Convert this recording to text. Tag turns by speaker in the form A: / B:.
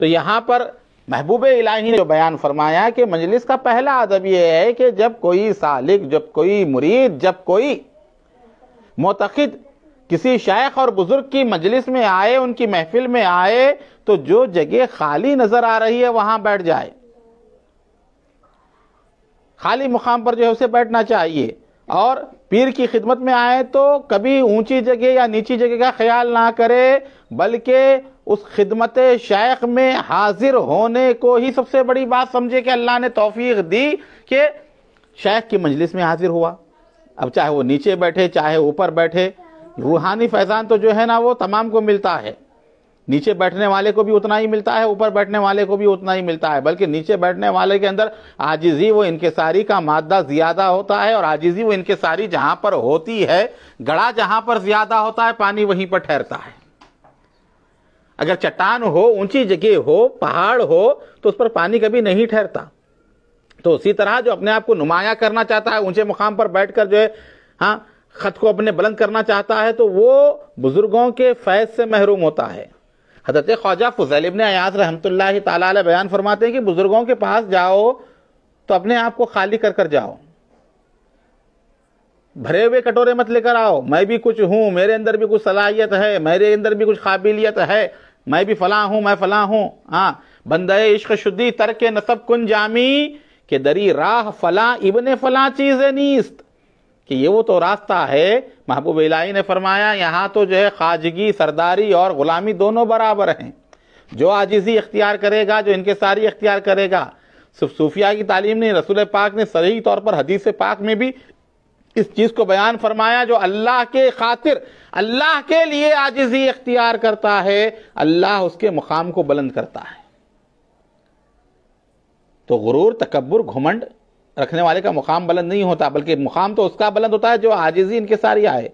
A: तो यहाँ पर महबूब इलाही ने जो बयान फरमाया कि मजलिस का पहला अदब यह है कि जब कोई सालिक जब कोई मुरीद जब कोई मोतखद किसी शेख और बुजुर्ग की मजलिस में आए उनकी महफिल में आए तो जो जगह खाली नजर आ रही है वहां बैठ जाए खाली मुकाम पर जो है उसे बैठना चाहिए और पीर की खिदमत में आए तो कभी ऊंची जगह या नीची जगह का ख्याल ना करें बल्कि उस खिदमत शेख में हाजिर होने को ही सबसे बड़ी बात समझे कि अल्लाह ने तोफ़ी दी कि शेख की मजलिस में हाजिर हुआ अब चाहे वो नीचे बैठे चाहे ऊपर बैठे रूहानी फैज़ान तो जो है ना वो तमाम को मिलता है नीचे बैठने वाले को भी उतना ही मिलता है ऊपर बैठने वाले को भी उतना ही मिलता है बल्कि नीचे बैठने वाले के अंदर आजिजी वो इनके सारी का मादा ज़्यादा होता है और आजिजी वो इनके सारी जहां पर होती है गड़ा जहां पर ज़्यादा होता है पानी वहीं पर ठहरता है अगर चट्टान हो ऊंची जगह हो पहाड़ हो तो उस पर पानी कभी नहीं ठहरता तो उसी तरह जो अपने आप को नुमाया करना चाहता है ऊंचे मुकाम पर बैठकर जो है हाँ खत को अपने बुलंद करना चाहता है तो वो बुजुर्गों के फैज से महरूम होता है हजरत ख्वाजा फजल इबन अयास रहमत ताला बयान फरमाते हैं कि बुज़ुर्गों के पास जाओ तो अपने आप को खाली कर कर जाओ भरे हुए कटोरे मत लेकर आओ मैं भी कुछ हूँ मेरे अंदर भी कुछ सलाहियत है मेरे अंदर भी कुछ काबिलियत है मैं भी फला हूँ मैं फला हूँ हाँ बंदे इश्क शुद्धि तरक नसब कुन जामी के दरी राह फला इबन फला चीज़ नीस्त कि ये वो तो रास्ता है महबूब इलाही ने फरमाया यहाँ तो जो है खाजगी सरदारी और ग़ुलामी दोनों बराबर हैं जो आजिज़ी इख्तियार करेगा जो इनके सारी इख्तियार करेगा सिर्फ सूफिया की तालीम ने रसूल पाक ने सही तौर पर हदीस पाक में भी इस चीज़ को बयान फरमाया जो अल्लाह के खातिर अल्लाह के लिए आजिज़ी इख्तियार करता है अल्लाह उसके मुकाम को बुलंद करता है तो गुरूर तकबर घुमंड रखने वाले का मुकाम बुलंद नहीं होता बल्कि मुकाम तो उसका बुलंद होता है जो आजिजी इनके सारी आए